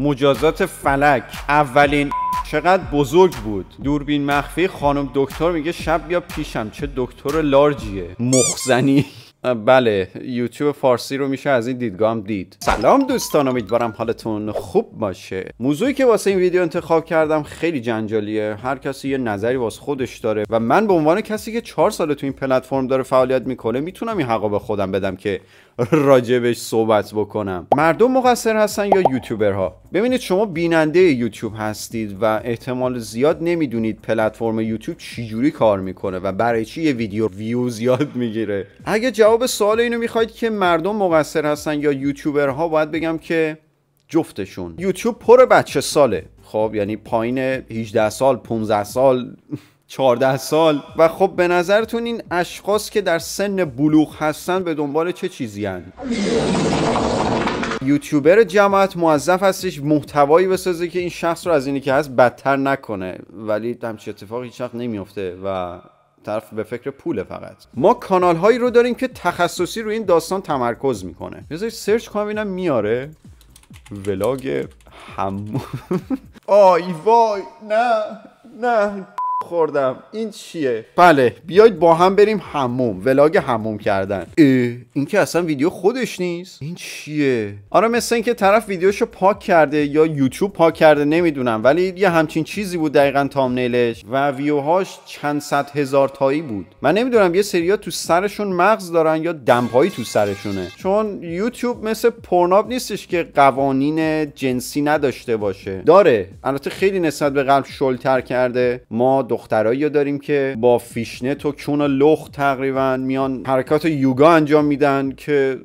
مجازات فلک اولین چقدر بزرگ بود دوربین مخفی خانم دکتر میگه شب یا پیشم چه دکتر لارجیه مخزنی بله یوتیوب فارسی رو میشه از این دیدگاه دید سلام دوستان امیدوارم حالتون خوب باشه موضوعی که واسه این ویدیو انتخاب کردم خیلی جنجالیه هر کسی یه نظری واسه خودش داره و من به عنوان کسی که چهار ساله تو این پلتفرم داره فعالیت میکنه میتونم این حقا به خودم بدم که راجبش صحبت بکنم مردم مقصر هستن یا یوتیوبرها ببینید شما بیننده یوتیوب هستید و احتمال زیاد نمیدونید پلتفرم یوتیوب چجوری کار میکنه و برای چی یه ویدیو ویو زیاد میگیره اگه جواب سوال اینو میخواید که مردم مقصر هستن یا یوتیوبرها باید بگم که جفتشون یوتیوب پر بچه ساله خب یعنی پایین 18 سال 15 سال 14 سال و خب به نظرتون این اشخاص که در سن بلوغ هستن به دنبال چه چیزی هن؟ یوتیوبر جماعت موظف هستش محتوایی بسازه که این شخص رو از اینی که هست بدتر نکنه ولی همچین اتفاق هیچ وقت نمیفته و طرف به فکر پول فقط ما کانال هایی رو داریم که تخصصی رو این داستان تمرکز میکنه بذارید سرچ کنم اینم میاره ولاگ هم آی وای نه نه خوردم این چیه بله بیاید با هم بریم حموم ولاگ حموم کردن اه این که اصلا ویدیو خودش نیست این چیه آره مثل اینکه طرف ویدیوشو پاک کرده یا یوتیوب پاک کرده نمیدونم ولی یه همچین چیزی بود دقیقا تامنیلش و ویوهاش چند صد هزار تایی بود من نمیدونم یه سریا تو سرشون مغز دارن یا دمپایی تو سرشونه چون یوتیوب مثل پرناب نیستش که قوانین جنسی نداشته باشه داره البته خیلی نسبت به قلب شلتر کرده ما دخترایی داریم که با فیشنت و چون لخت تقریبا میان حرکات یوگا انجام میدن که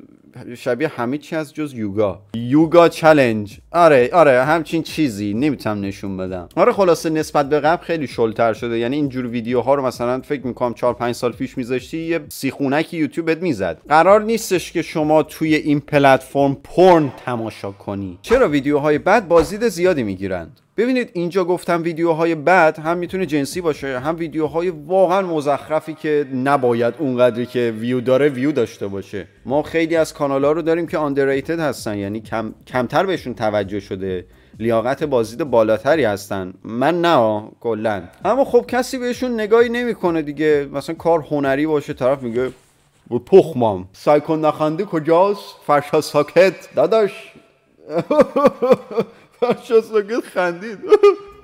شبیه همه چی از جز یوگا یوگا چلنج آره آره همچین چیزی نمیتونم نشون بدم آره خلاصه نسبت به قبل خیلی شلتر شده یعنی اینجور ویدیوها رو مثلا فکر میکنم 4 5 سال پیش میذاشتی یه سیخونکی یوتیوبت میزد قرار نیستش که شما توی این پلتفرم پرن تماشا کنی چرا ویدیوهای بد بازدید زیادی میگیرند ببینید اینجا گفتم ویدیوهای بد هم میتونه جنسی باشه هم ویدیوهای واقعا مزخرفی که نباید اونقدری که ویو داره ویو داشته باشه ما خیلی از کانال ها رو داریم که underrated هستن یعنی کم، کمتر بهشون توجه شده لیاقت بازدید بالاتری هستن من نه کلا اما خب کسی بهشون نگاهی نمیکنه دیگه مثلا کار هنری باشه طرف میگه و پخمام سایکون نخنده کجاست فرشا ساکت داداش خندید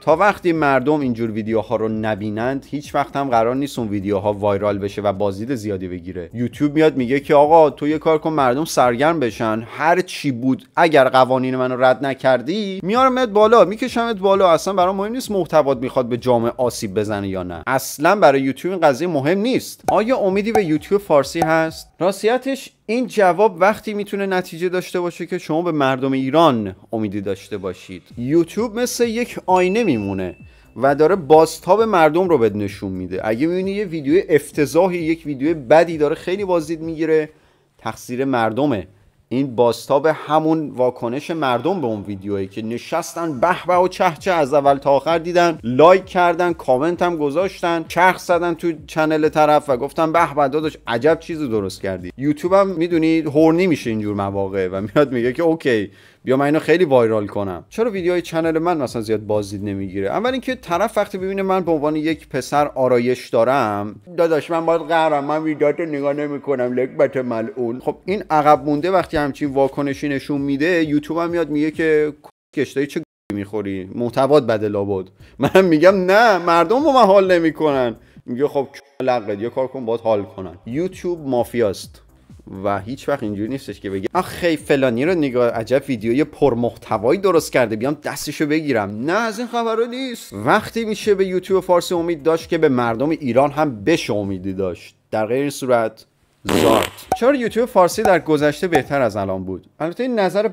تا وقتی مردم اینجور ویدیوها رو نبینند هیچ وقت هم قرار نیست اون ویدیوها وایرال بشه و بازدید زیادی بگیره یوتیوب میاد میگه که آقا تو یه کار کن مردم سرگرم بشن هر چی بود اگر قوانین منو رد نکردی میارمت بالا میکشمت بالا اصلا برای مهم نیست محتوات میخواد به جامعه آسیب بزنه یا نه اصلا برای یوتیوب این قضیه مهم نیست آیا امیدی به یوتیوب فارسی هست راستیتش این جواب وقتی میتونه نتیجه داشته باشه که شما به مردم ایران امیدی داشته باشید یوتیوب مثل یک آینه میمونه و داره بازتاب مردم رو بد نشون میده اگه میبینی یه ویدیو افتضاحی یک ویدیو بدی داره خیلی بازدید میگیره تقصیر مردمه این باستاب همون واکنش مردم به اون ویدیویی که نشستن به به و چهچه چه از اول تا آخر دیدن لایک کردن کامنت هم گذاشتن چرخ زدن تو چنل طرف و گفتن به به داداش عجب چیزی درست کردی یوتیوب هم میدونی هورنی میشه اینجور مواقع و میاد میگه که اوکی بیا من اینو خیلی وایرال کنم چرا ویدیوهای چنل من مثلا زیاد بازدید نمیگیره اول اینکه طرف وقتی ببینه من به عنوان یک پسر آرایش دارم داداش من باید قهرم من ویدیوات نگاه نمیکنم لکبت ملعون خب این عقب مونده وقتی همچین واکنشی نشون میده یوتیوب هم میاد میگه که کشتایی چه میخوری محتوات بده لابد من میگم نه مردم با من حال نمیکنن میگه خب لقد یه کار کن باید حال کنن یوتیوب مافیاست و هیچ وقت اینجوری نیستش که بگی آخه فلانی رو نگاه عجب ویدیوی پرمحتوایی درست کرده بیام دستشو بگیرم نه از این خبرو نیست وقتی میشه به یوتیوب فارسی امید داشت که به مردم ایران هم بش امیدی داشت در غیر این صورت زارت چرا یوتیوب فارسی در گذشته بهتر از الان بود البته این نظر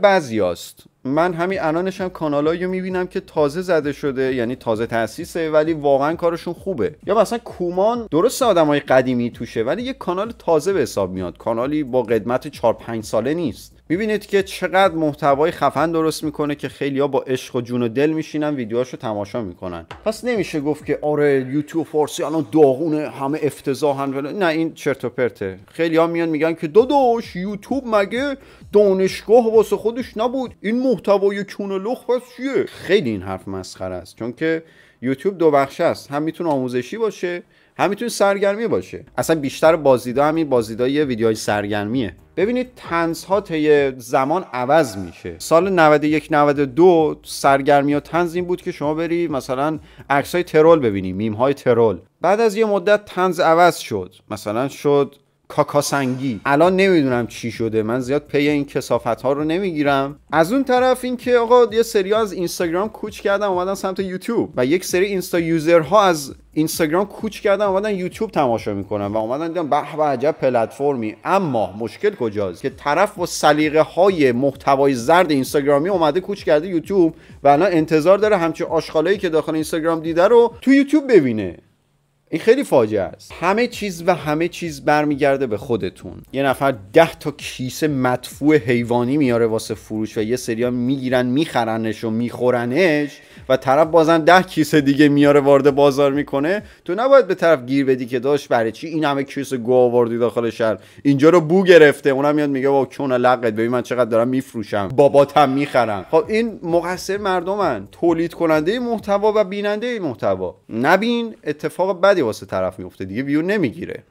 است. من همین الانش هم کانالایی میبینم که تازه زده شده یعنی تازه تاسیسه ولی واقعا کارشون خوبه یا مثلا کومان درست آدمای قدیمی توشه ولی یه کانال تازه به حساب میاد کانالی با قدمت 4 5 ساله نیست میبینید که چقدر محتوای خفن درست میکنه که خیلیا با عشق و جون و دل میشینن ویدیوهاشو تماشا میکنن پس نمیشه گفت که آره یوتیوب فارسی الان داغونه همه افتضاحن ولی نه این چرت و پرته خیلیا میان میگن که داداش یوتیوب مگه دانشگاه واسه خودش نبود این محتوای کون لخ پس چیه خیلی این حرف مسخره است چون که یوتیوب دو بخش است هم میتونه آموزشی باشه هم سرگرمی باشه اصلا بیشتر بازدیدا همین بازدیدای ویدیوهای سرگرمیه ببینید تنز ها طی زمان عوض میشه سال 91 92 سرگرمی و تنز این بود که شما بری مثلا عکس های ترول ببینی میم های ترول بعد از یه مدت تنز عوض شد مثلا شد کاکاسنگی الان نمیدونم چی شده من زیاد پی این کسافت ها رو نمیگیرم از اون طرف اینکه آقا یه سری از اینستاگرام کوچ کردم اومدن سمت یوتیوب و یک سری اینستا یوزرها از اینستاگرام کوچ کردن اومدن یوتیوب تماشا میکنن و اومدن دیدن به به عجب پلتفرمی اما مشکل کجاست که طرف با سلیقه های محتوای زرد اینستاگرامی اومده کوچ کرده یوتیوب و الان انتظار داره همچین آشغالایی که داخل اینستاگرام دیده رو تو یوتیوب ببینه این خیلی فاجعه است همه چیز و همه چیز برمیگرده به خودتون یه نفر ده تا کیسه مدفوع حیوانی میاره واسه فروش و یه سریا میگیرن میخرنش و میخورنش و طرف بازن ده کیسه دیگه میاره وارد بازار میکنه تو نباید به طرف گیر بدی که داشت برای چی این همه کیسه گو آوردی داخل شهر اینجا رو بو گرفته اونم میاد میگه وا چون لقت ببین من چقدر دارم میفروشم باباتم میخرم خب این مقصر مردمن تولید کننده محتوا و بیننده محتوا نبین اتفاق بدی واسه طرف میفته دیگه ویو نمیگیره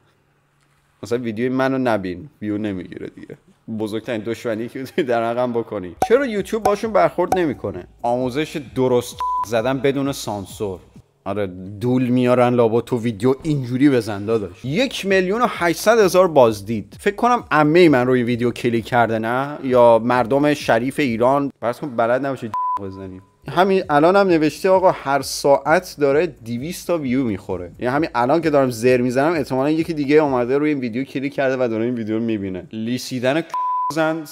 مثلا ویدیو منو نبین ویو نمیگیره دیگه بزرگترین دشمنی که میتونی در رقم بکنی چرا یوتیوب باشون برخورد نمیکنه آموزش درست زدن بدون سانسور آره دول میارن لابا تو ویدیو اینجوری بزن داداش یک میلیون و 800 هزار بازدید فکر کنم عمه من روی ویدیو کلیک کرده نه یا مردم شریف ایران فرض کن بلد نباشه بزنیم همین الان هم نوشته آقا هر ساعت داره 200 تا ویو میخوره یعنی همین الان که دارم زر میزنم احتمالا یکی دیگه اومده روی این ویدیو کلیک کرده و داره این ویدیو رو میبینه لیسیدن زن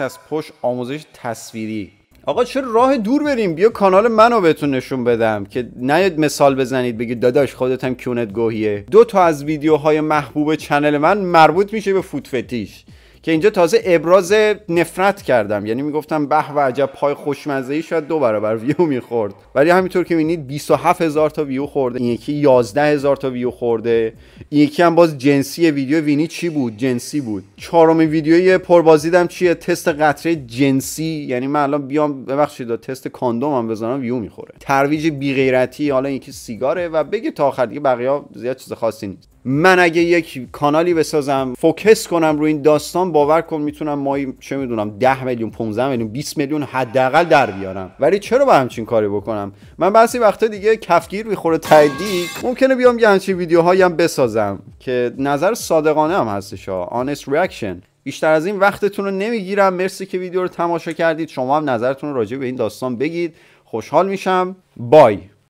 از پشت آموزش تصویری آقا چرا راه دور بریم بیا کانال منو بهتون نشون بدم که نه مثال بزنید بگید داداش خودت هم کیونت گوهیه دو تا از ویدیوهای محبوب چنل من مربوط میشه به فوت فتیش که اینجا تازه ابراز نفرت کردم یعنی میگفتم به و عجب پای خوشمزه ای شاید دو برابر ویو میخورد ولی همینطور که بینید 27 هزار تا ویو خورده این یکی 11 هزار تا ویو خورده این یکی هم باز جنسی ویدیو وینی چی بود جنسی بود ویدیو ویدیوی پربازیدم چیه تست قطره جنسی یعنی من الان بیام ببخشید تست هم بزنم ویو میخوره ترویج بی غیرتی حالا یکی سیگاره و بگه تا آخر دیگه بقیه زیاد چیز خاصی نیست من اگه یک کانالی بسازم فوکس کنم روی این داستان باور کن میتونم مای چه میدونم 10 میلیون 15 میلیون 20 میلیون حداقل در بیارم ولی چرا با همچین کاری بکنم من بعضی وقتا دیگه کفگیر میخوره تایدی ممکنه بیام یه همچین ویدیوهایی هم بسازم که نظر صادقانه هم هستش ها honest reaction بیشتر از این وقتتون رو نمیگیرم مرسی که ویدیو رو تماشا کردید شما هم نظرتون رو راجع به این داستان بگید خوشحال میشم بای